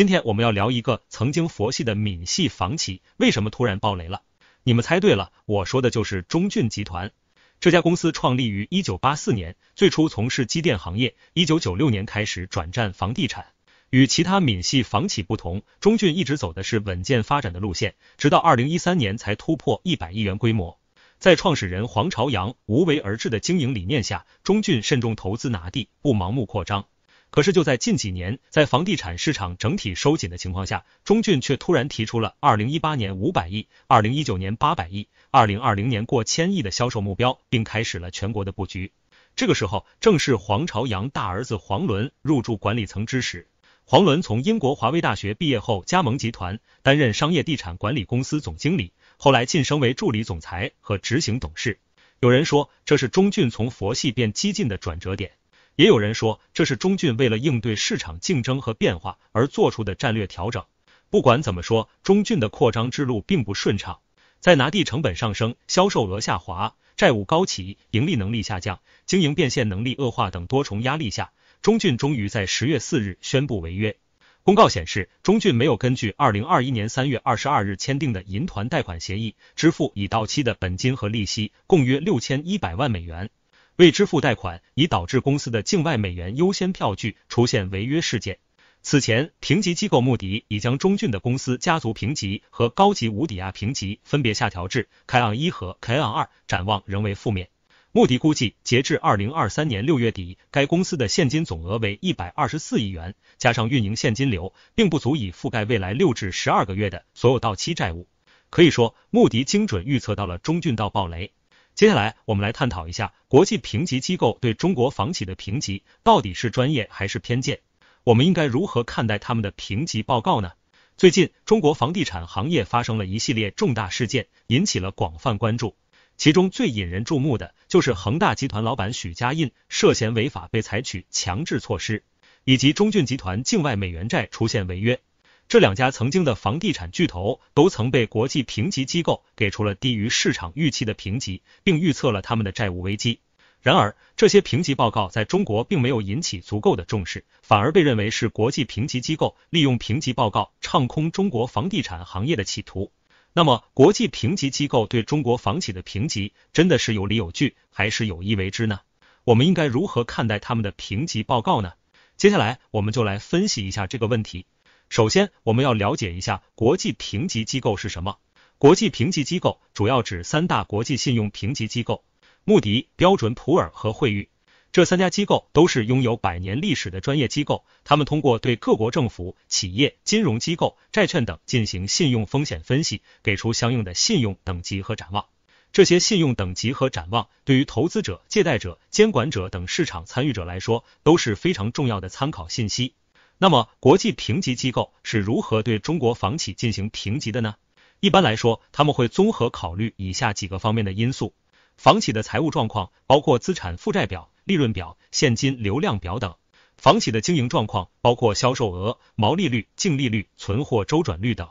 今天我们要聊一个曾经佛系的闽系房企，为什么突然暴雷了？你们猜对了，我说的就是中骏集团。这家公司创立于一九八四年，最初从事机电行业，一九九六年开始转战房地产。与其他闽系房企不同，中骏一直走的是稳健发展的路线，直到二零一三年才突破一百亿元规模。在创始人黄朝阳无为而治的经营理念下，中骏慎重投资拿地，不盲目扩张。可是就在近几年，在房地产市场整体收紧的情况下，中骏却突然提出了二零一八年五百亿、二零一九年八百亿、二零二零年过千亿的销售目标，并开始了全国的布局。这个时候，正是黄朝阳大儿子黄伦入驻管理层之时。黄伦从英国华威大学毕业后，加盟集团，担任商业地产管理公司总经理，后来晋升为助理总裁和执行董事。有人说，这是中骏从佛系变激进的转折点。也有人说，这是中骏为了应对市场竞争和变化而做出的战略调整。不管怎么说，中骏的扩张之路并不顺畅。在拿地成本上升、销售额下滑、债务高企、盈利能力下降、经营变现能力恶化等多重压力下，中骏终于在十月四日宣布违约。公告显示，中骏没有根据二零二一年三月二十二日签订的银团贷款协议支付已到期的本金和利息，共约六千一百万美元。未支付贷款，已导致公司的境外美元优先票据出现违约事件。此前，评级机构穆迪已将中骏的公司家族评级和高级无抵押评级分别下调至凯昂一和凯昂二，展望仍为负面。穆迪估计，截至二零二三年六月底，该公司的现金总额为一百二十四亿元，加上运营现金流，并不足以覆盖未来六至十二个月的所有到期债务。可以说，穆迪精准预测到了中骏到暴雷。接下来，我们来探讨一下国际评级机构对中国房企的评级到底是专业还是偏见？我们应该如何看待他们的评级报告呢？最近，中国房地产行业发生了一系列重大事件，引起了广泛关注。其中最引人注目的就是恒大集团老板许家印涉嫌违法被采取强制措施，以及中骏集团境外美元债出现违约。这两家曾经的房地产巨头都曾被国际评级机构给出了低于市场预期的评级，并预测了他们的债务危机。然而，这些评级报告在中国并没有引起足够的重视，反而被认为是国际评级机构利用评级报告唱空中国房地产行业的企图。那么，国际评级机构对中国房企的评级真的是有理有据，还是有意为之呢？我们应该如何看待他们的评级报告呢？接下来，我们就来分析一下这个问题。首先，我们要了解一下国际评级机构是什么。国际评级机构主要指三大国际信用评级机构：穆迪、标准普尔和惠誉。这三家机构都是拥有百年历史的专业机构，他们通过对各国政府、企业、金融机构、债券等进行信用风险分析，给出相应的信用等级和展望。这些信用等级和展望对于投资者、借贷者、监管者等市场参与者来说都是非常重要的参考信息。那么，国际评级机构是如何对中国房企进行评级的呢？一般来说，他们会综合考虑以下几个方面的因素：房企的财务状况，包括资产负债表、利润表、现金流量表等；房企的经营状况，包括销售额、毛利率、净利率、存货周转率等；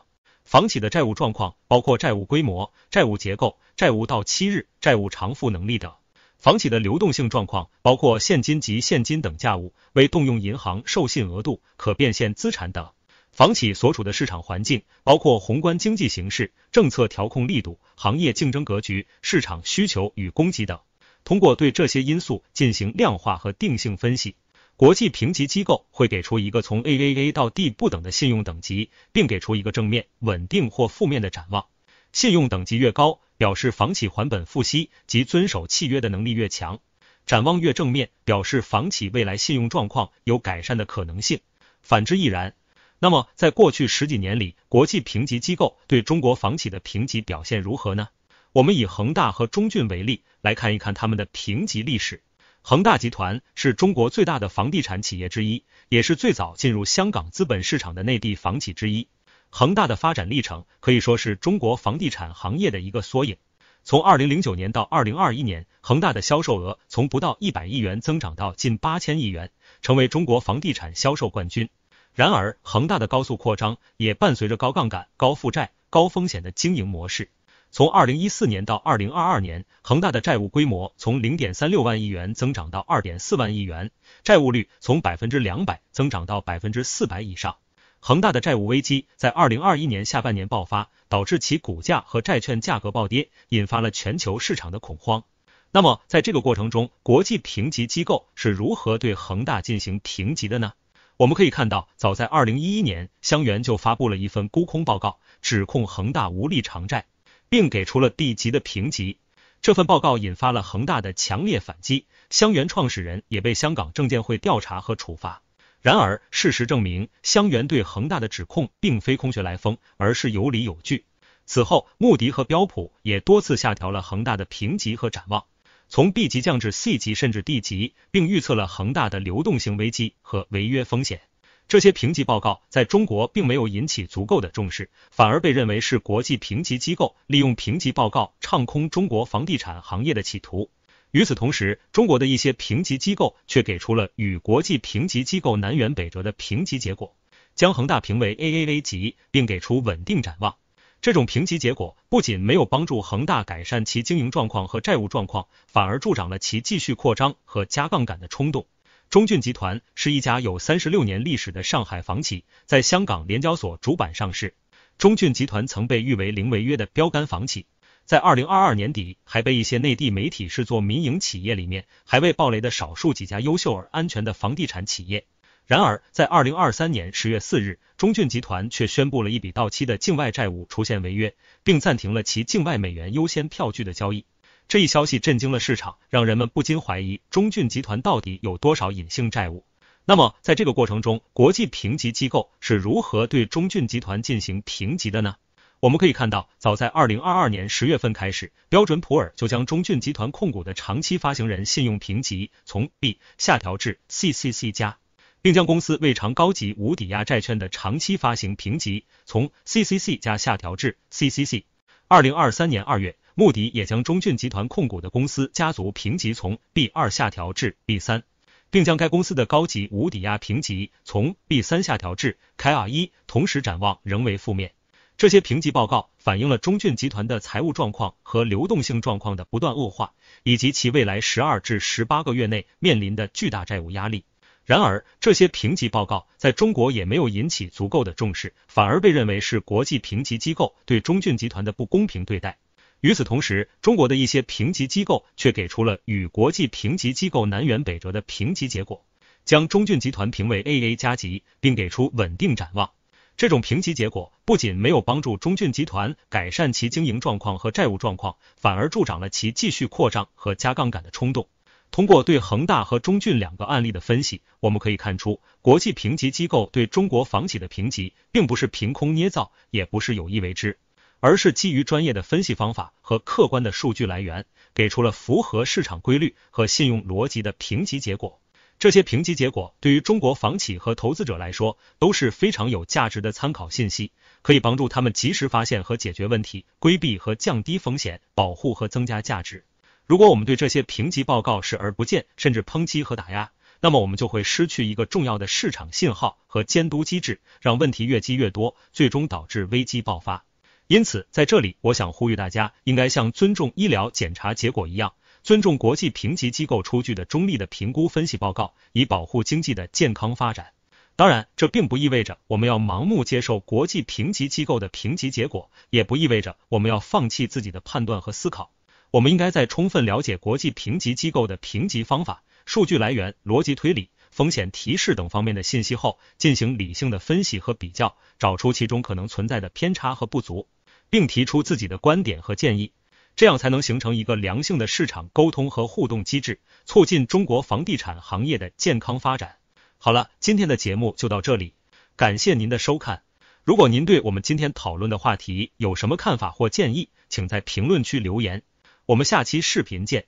房企的债务状况，包括债务规模、债务结构、债务到期日、债务偿付能力等。房企的流动性状况包括现金及现金等价物、未动用银行授信额度、可变现资产等。房企所处的市场环境包括宏观经济形势、政策调控力度、行业竞争格局、市场需求与供给等。通过对这些因素进行量化和定性分析，国际评级机构会给出一个从 AAA 到 D 不等的信用等级，并给出一个正面、稳定或负面的展望。信用等级越高，表示房企还本付息及遵守契约的能力越强，展望越正面，表示房企未来信用状况有改善的可能性。反之亦然。那么，在过去十几年里，国际评级机构对中国房企的评级表现如何呢？我们以恒大和中骏为例，来看一看他们的评级历史。恒大集团是中国最大的房地产企业之一，也是最早进入香港资本市场的内地房企之一。恒大的发展历程可以说是中国房地产行业的一个缩影。从二零零九年到二零二一年，恒大的销售额从不到一百亿元增长到近八千亿元，成为中国房地产销售冠军。然而，恒大的高速扩张也伴随着高杠杆、高负债、高风险的经营模式。从二零一四年到二零二二年，恒大的债务规模从零点三六万亿元增长到二点四万亿元，债务率从百分之两百增长到百分之四百以上。恒大的债务危机在二零二一年下半年爆发，导致其股价和债券价格暴跌，引发了全球市场的恐慌。那么，在这个过程中，国际评级机构是如何对恒大进行评级的呢？我们可以看到，早在二零一一年，香元就发布了一份沽空报告，指控恒大无力偿债，并给出了 D 级的评级。这份报告引发了恒大的强烈反击，香元创始人也被香港证监会调查和处罚。然而，事实证明，香元对恒大的指控并非空穴来风，而是有理有据。此后，穆迪和标普也多次下调了恒大的评级和展望，从 B 级降至 C 级甚至 D 级，并预测了恒大的流动性危机和违约风险。这些评级报告在中国并没有引起足够的重视，反而被认为是国际评级机构利用评级报告唱空中国房地产行业的企图。与此同时，中国的一些评级机构却给出了与国际评级机构南辕北辙的评级结果，将恒大评为 AAA 级，并给出稳定展望。这种评级结果不仅没有帮助恒大改善其经营状况和债务状况，反而助长了其继续扩张和加杠杆的冲动。中骏集团是一家有三十六年历史的上海房企，在香港联交所主板上市。中骏集团曾被誉为零违约的标杆房企。在二零二二年底，还被一些内地媒体视作民营企业里面还未暴雷的少数几家优秀而安全的房地产企业。然而，在二零二三年十月四日，中骏集团却宣布了一笔到期的境外债务出现违约，并暂停了其境外美元优先票据的交易。这一消息震惊了市场，让人们不禁怀疑中骏集团到底有多少隐性债务。那么，在这个过程中，国际评级机构是如何对中骏集团进行评级的呢？我们可以看到，早在二零二二年十月份开始，标准普尔就将中骏集团控股的长期发行人信用评级从 B 下调至 CCC 加，并将公司未偿高级无抵押债券的长期发行评级从 CCC 加下调至 CCC。二零二三年二月，穆迪也将中骏集团控股的公司家族评级从 B 二下调至 B 三，并将该公司的高级无抵押评级从 B 三下调至 K R 一，同时展望仍为负面。这些评级报告反映了中骏集团的财务状况和流动性状况的不断恶化，以及其未来十二至十八个月内面临的巨大债务压力。然而，这些评级报告在中国也没有引起足够的重视，反而被认为是国际评级机构对中骏集团的不公平对待。与此同时，中国的一些评级机构却给出了与国际评级机构南辕北辙的评级结果，将中骏集团评为 AA 加级，并给出稳定展望。这种评级结果不仅没有帮助中骏集团改善其经营状况和债务状况，反而助长了其继续扩张和加杠杆的冲动。通过对恒大和中骏两个案例的分析，我们可以看出，国际评级机构对中国房企的评级并不是凭空捏造，也不是有意为之，而是基于专业的分析方法和客观的数据来源，给出了符合市场规律和信用逻辑的评级结果。这些评级结果对于中国房企和投资者来说都是非常有价值的参考信息，可以帮助他们及时发现和解决问题，规避和降低风险，保护和增加价值。如果我们对这些评级报告视而不见，甚至抨击和打压，那么我们就会失去一个重要的市场信号和监督机制，让问题越积越多，最终导致危机爆发。因此，在这里，我想呼吁大家，应该像尊重医疗检查结果一样。尊重国际评级机构出具的中立的评估分析报告，以保护经济的健康发展。当然，这并不意味着我们要盲目接受国际评级机构的评级结果，也不意味着我们要放弃自己的判断和思考。我们应该在充分了解国际评级机构的评级方法、数据来源、逻辑推理、风险提示等方面的信息后，进行理性的分析和比较，找出其中可能存在的偏差和不足，并提出自己的观点和建议。这样才能形成一个良性的市场沟通和互动机制，促进中国房地产行业的健康发展。好了，今天的节目就到这里，感谢您的收看。如果您对我们今天讨论的话题有什么看法或建议，请在评论区留言。我们下期视频见。